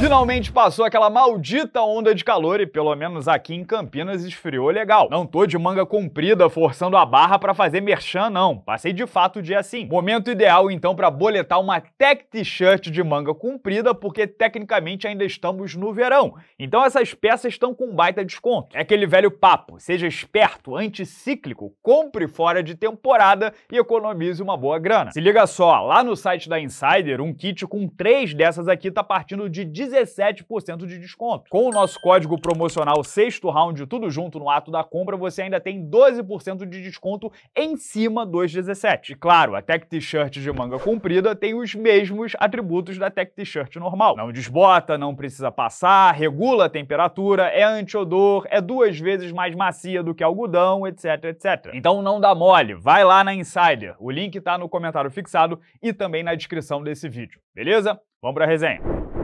Finalmente passou aquela maldita onda de calor e pelo menos aqui em Campinas esfriou legal. Não tô de manga comprida forçando a barra para fazer merchan não, passei de fato o dia assim. Momento ideal então para boletar uma tech t-shirt de manga comprida porque tecnicamente ainda estamos no verão. Então essas peças estão com baita desconto. É aquele velho papo, seja esperto, anticíclico, compre fora de temporada e economize uma boa grana. Se liga só, lá no site da Insider, um kit com três dessas aqui tá partindo de 17% de desconto. Com o nosso código promocional sexto round tudo junto no ato da compra, você ainda tem 12% de desconto em cima dos 17. E claro, a Tech T-shirt de manga comprida tem os mesmos atributos da Tech T-shirt normal. Não desbota, não precisa passar, regula a temperatura, é antiodor, é duas vezes mais macia do que algodão, etc, etc. Então não dá mole, vai lá na Insider. O link tá no comentário fixado e também na descrição desse vídeo. Beleza? Vamos para a resenha.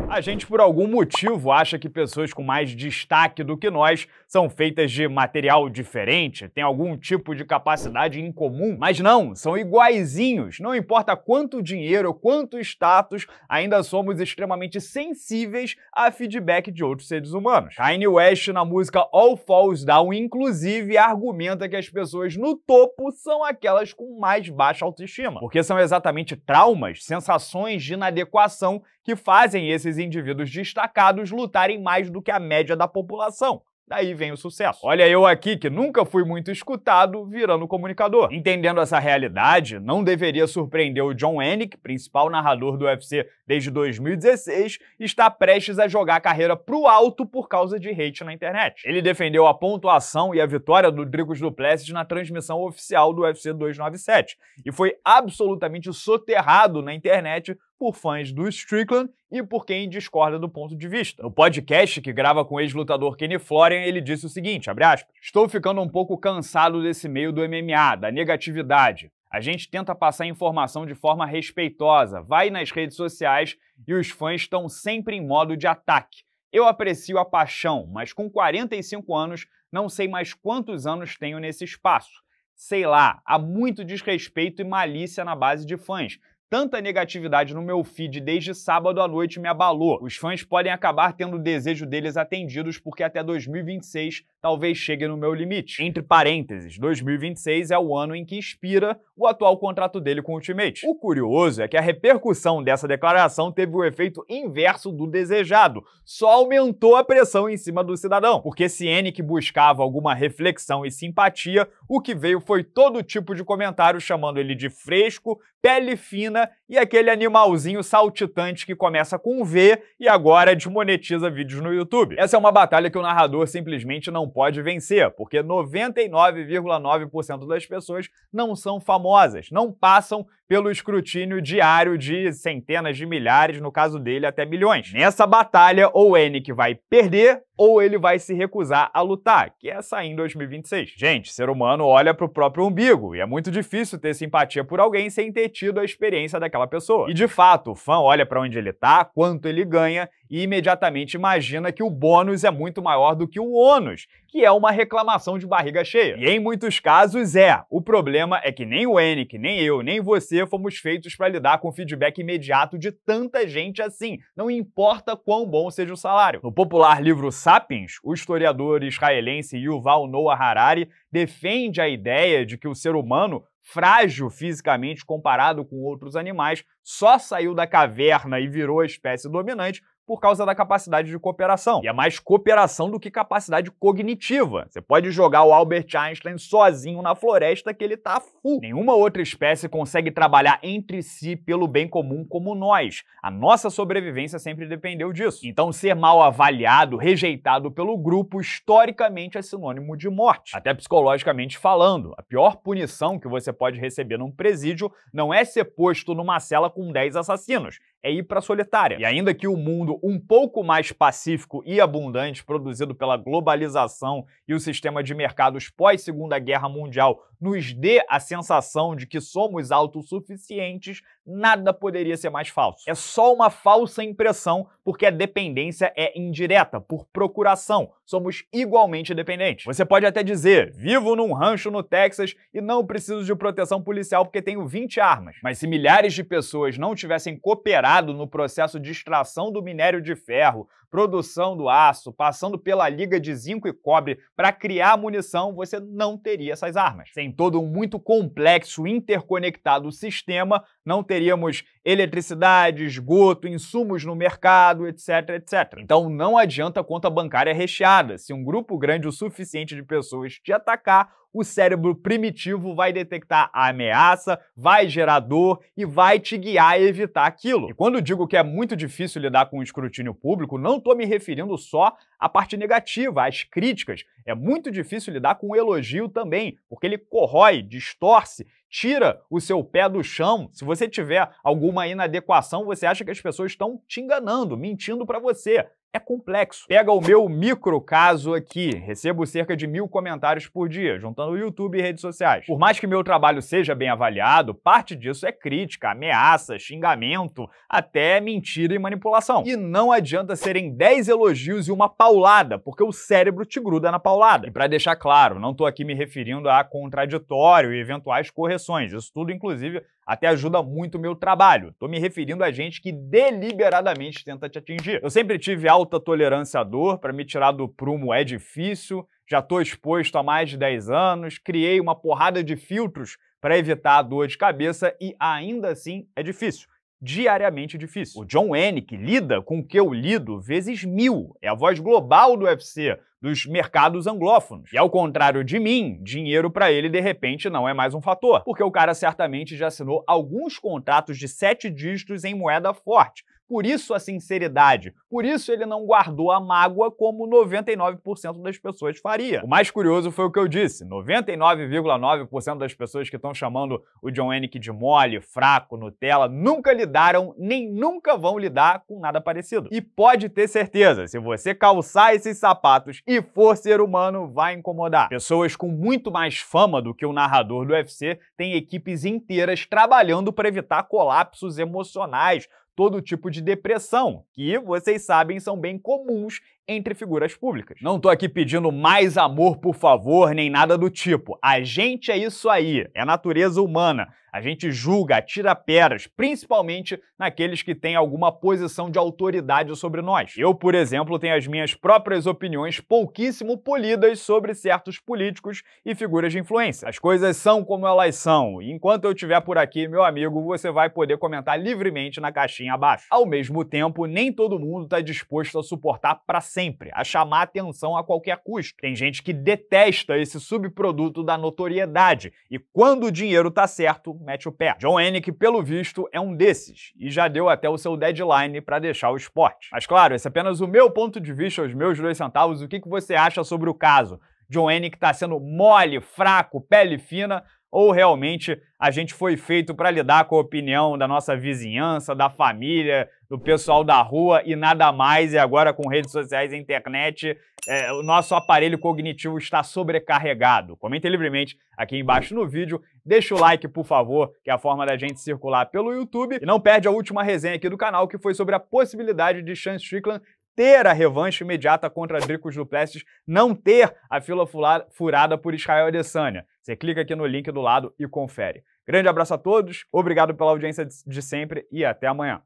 A gente, por algum motivo, acha que pessoas com mais destaque do que nós são feitas de material diferente, têm algum tipo de capacidade em comum, mas não, são iguaizinhos. Não importa quanto dinheiro, quanto status, ainda somos extremamente sensíveis a feedback de outros seres humanos. Kanye West, na música All Falls Down, inclusive, argumenta que as pessoas no topo são aquelas com mais baixa autoestima, porque são exatamente traumas, sensações de inadequação que fazem esses esses indivíduos destacados lutarem mais do que a média da população. Daí vem o sucesso. Olha eu aqui que nunca fui muito escutado virando comunicador. Entendendo essa realidade, não deveria surpreender o John Anik, principal narrador do UFC desde 2016, está prestes a jogar a carreira pro alto por causa de hate na internet. Ele defendeu a pontuação e a vitória do Dricos Duplessis na transmissão oficial do UFC 297 e foi absolutamente soterrado na internet por fãs do Strickland e por quem discorda do ponto de vista. No podcast que grava com o ex-lutador Kenny Florian, ele disse o seguinte, aspas, Estou ficando um pouco cansado desse meio do MMA, da negatividade. A gente tenta passar informação de forma respeitosa, vai nas redes sociais e os fãs estão sempre em modo de ataque. Eu aprecio a paixão, mas com 45 anos, não sei mais quantos anos tenho nesse espaço. Sei lá, há muito desrespeito e malícia na base de fãs Tanta negatividade no meu feed desde sábado à noite me abalou. Os fãs podem acabar tendo o desejo deles atendidos porque até 2026 talvez chegue no meu limite. Entre parênteses, 2026 é o ano em que expira o atual contrato dele com o Ultimate. O curioso é que a repercussão dessa declaração teve o efeito inverso do desejado, só aumentou a pressão em cima do cidadão, porque se Enick buscava alguma reflexão e simpatia, o que veio foi todo tipo de comentário chamando ele de fresco, pele fina China e aquele animalzinho saltitante que começa com V e agora desmonetiza vídeos no YouTube. Essa é uma batalha que o narrador simplesmente não pode vencer, porque 99,9% das pessoas não são famosas, não passam pelo escrutínio diário de centenas de milhares, no caso dele até milhões. Nessa batalha, ou é Enick vai perder, ou ele vai se recusar a lutar, que é sair em 2026. Gente, ser humano olha pro próprio umbigo, e é muito difícil ter simpatia por alguém sem ter tido a experiência daquela pessoa. E de fato, o fã olha para onde ele está, quanto ele ganha e imediatamente imagina que o bônus é muito maior do que o ônus, que é uma reclamação de barriga cheia. E em muitos casos é. O problema é que nem o Enik, nem eu, nem você fomos feitos para lidar com o feedback imediato de tanta gente assim, não importa quão bom seja o salário. No popular livro Sapiens, o historiador israelense Yuval Noah Harari defende a ideia de que o ser humano frágil fisicamente comparado com outros animais, só saiu da caverna e virou a espécie dominante por causa da capacidade de cooperação. E é mais cooperação do que capacidade cognitiva. Você pode jogar o Albert Einstein sozinho na floresta que ele tá full. Nenhuma outra espécie consegue trabalhar entre si pelo bem comum como nós. A nossa sobrevivência sempre dependeu disso. Então ser mal avaliado, rejeitado pelo grupo, historicamente é sinônimo de morte. Até psicologicamente falando, a pior punição que você pode receber num presídio não é ser posto numa cela com 10 assassinos, é ir para a solitária. E ainda que o mundo um pouco mais pacífico e abundante, produzido pela globalização e o sistema de mercados pós-Segunda Guerra Mundial, nos dê a sensação de que somos autossuficientes, nada poderia ser mais falso. É só uma falsa impressão, porque a dependência é indireta, por procuração. Somos igualmente dependentes. Você pode até dizer: vivo num rancho no Texas e não preciso de proteção policial porque tenho 20 armas. Mas se milhares de pessoas não tivessem cooperado no processo de extração do minério de ferro, produção do aço, passando pela liga de zinco e cobre para criar munição, você não teria essas armas. Sem todo um muito complexo, interconectado sistema, não teria teríamos eletricidade, esgoto, insumos no mercado, etc, etc. Então não adianta a conta bancária recheada se um grupo grande o suficiente de pessoas te atacar o cérebro primitivo vai detectar a ameaça, vai gerar dor e vai te guiar a evitar aquilo. E quando digo que é muito difícil lidar com o escrutínio público, não estou me referindo só à parte negativa, às críticas. É muito difícil lidar com o elogio também, porque ele corrói, distorce, tira o seu pé do chão. Se você tiver alguma inadequação, você acha que as pessoas estão te enganando, mentindo para você é complexo. Pega o meu micro caso aqui. Recebo cerca de mil comentários por dia, juntando YouTube e redes sociais. Por mais que meu trabalho seja bem avaliado, parte disso é crítica, ameaça, xingamento, até mentira e manipulação. E não adianta serem 10 elogios e uma paulada, porque o cérebro te gruda na paulada. E para deixar claro, não estou aqui me referindo a contraditório e eventuais correções. Isso tudo, inclusive, até ajuda muito o meu trabalho. Tô me referindo a gente que deliberadamente tenta te atingir. Eu sempre tive alta tolerância à dor, para me tirar do prumo é difícil, já tô exposto há mais de 10 anos, criei uma porrada de filtros para evitar a dor de cabeça e ainda assim é difícil diariamente difícil. O John Wayne, que lida com o que eu lido vezes mil, é a voz global do UFC, dos mercados anglófonos. E ao contrário de mim, dinheiro para ele de repente não é mais um fator, porque o cara certamente já assinou alguns contratos de sete dígitos em moeda forte por isso a sinceridade. Por isso ele não guardou a mágoa como 99% das pessoas faria. O mais curioso foi o que eu disse: 99,9% das pessoas que estão chamando o John Hennick de mole, fraco, Nutella, nunca lidaram nem nunca vão lidar com nada parecido. E pode ter certeza, se você calçar esses sapatos e for ser humano, vai incomodar. Pessoas com muito mais fama do que o narrador do UFC têm equipes inteiras trabalhando para evitar colapsos emocionais todo tipo de depressão, que vocês sabem são bem comuns entre figuras públicas. Não tô aqui pedindo mais amor, por favor, nem nada do tipo. A gente é isso aí, é natureza humana. A gente julga, tira peras, principalmente naqueles que têm alguma posição de autoridade sobre nós. Eu, por exemplo, tenho as minhas próprias opiniões pouquíssimo polidas sobre certos políticos e figuras de influência. As coisas são como elas são, enquanto eu estiver por aqui, meu amigo, você vai poder comentar livremente na caixinha abaixo. Ao mesmo tempo, nem todo mundo está disposto a suportar para sempre, a chamar atenção a qualquer custo. Tem gente que detesta esse subproduto da notoriedade e quando o dinheiro tá certo, mete o pé. John Hennick, pelo visto, é um desses e já deu até o seu deadline para deixar o esporte. Mas claro, esse é apenas o meu ponto de vista, os meus dois centavos. O que, que você acha sobre o caso? John Hennick está sendo mole, fraco, pele fina, ou realmente a gente foi feito para lidar com a opinião da nossa vizinhança, da família, do pessoal da rua e nada mais. E agora com redes sociais e internet, é, o nosso aparelho cognitivo está sobrecarregado. Comentem livremente aqui embaixo no vídeo. Deixa o like, por favor, que é a forma da gente circular pelo YouTube. E não perde a última resenha aqui do canal, que foi sobre a possibilidade de Sean Strickland ter a revanche imediata contra Dricos Duplessis, não ter a fila furada por Israel Adesanya. Você clica aqui no link do lado e confere. Grande abraço a todos, obrigado pela audiência de sempre e até amanhã.